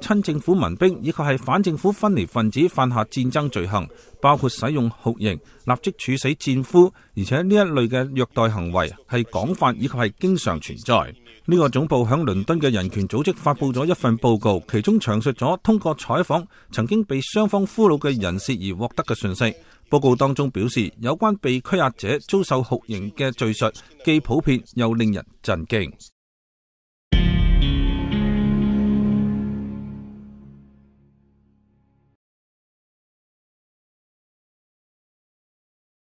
亲政府民兵以及系反政府分离分子犯下战争罪行，包括使用酷刑、立即处死战俘，而且呢一类嘅虐待行为系广泛以及系经常存在。呢个总部响伦敦嘅人权组织发布咗一份报告，其中详述咗通过采访曾经被双方俘虏嘅人士而获得嘅信息。报告当中表示，有关被拘押者遭受酷刑嘅罪述，既普遍又令人震惊。